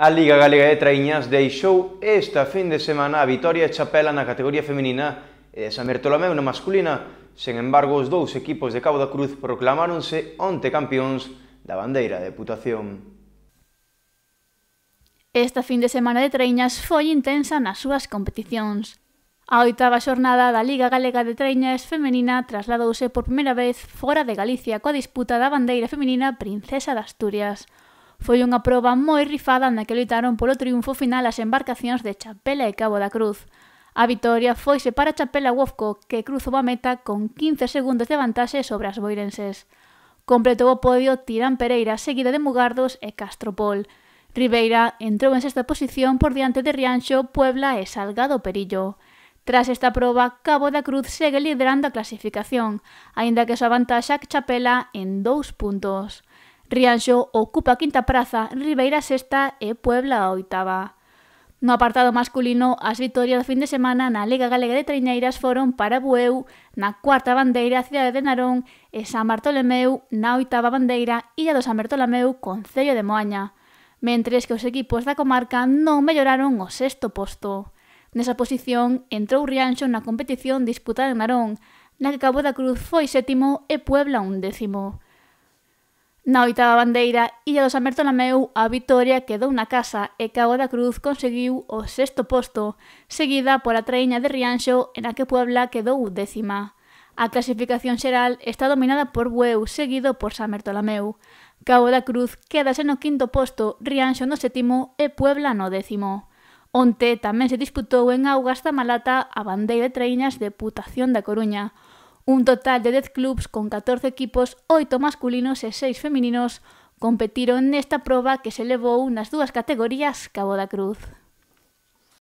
A Liga Galega de Traiñas deixou esta fin de semana a vitoria e chapela na categoría feminina e de San Bertolomeu na masculina. Sen embargo, os dous equipos de Cabo da Cruz proclamáronse onte campións da bandeira de deputación. Esta fin de semana de Traiñas foi intensa nas súas competicións. A oitava xornada da Liga Galega de Traiñas Femenina trasladouse por primeira vez fora de Galicia coa disputa da bandeira femenina Princesa de Asturias. Foi unha proba moi rifada na que loitaron polo triunfo final as embarcacións de Chapela e Cabo da Cruz. A vitoria foise para Chapela Wofco, que cruzou a meta con 15 segundos de vantaxe sobre as boirenses. Completou o podio Tirán Pereira, seguida de Mugardos e Castropol. Ribeira entrou en sexta posición por diante de Rianxo, Puebla e Salgado Perillo. Tras esta proba, Cabo da Cruz segue liderando a clasificación, aínda que súa vantaxa Chapela en dous puntos. Rianxo ocupa a quinta praza, Ribeira sexta e Puebla a oitava. No apartado masculino, as vitorias do fin de semana na Liga Galega de Treñeiras foron para Bueu, na cuarta bandeira a cidade de Narón e San Bartolomeu na oitava bandeira Illa do San Bartolomeu, Concello de Moaña, mentres que os equipos da comarca non melloraron o sexto posto. Nesa posición entrou Rianxo na competición disputada en Narón, na que Cabo da Cruz foi sétimo e Puebla undécimo. décimo. Na oitava bandeira, Illa do Samerto lameu a vitoria quedou na casa e Cabo da Cruz conseguiu o sexto posto, seguida pola traíña de Rianxo en a que Puebla quedou décima. A clasificación xeral está dominada por Bueu, seguido por Samerto Lameu. Cabo da Cruz quedase no quinto posto, Rianxo no sétimo e Puebla no décimo. Onte tamén se disputou en Augasta Malata a bandeira de treiñas de Putación da Coruña, Un total de 10 clubs con 14 equipos, 8 masculinos e 6 femininos, competiron nesta proba que se levou nas dúas categorías Cabo da Cruz.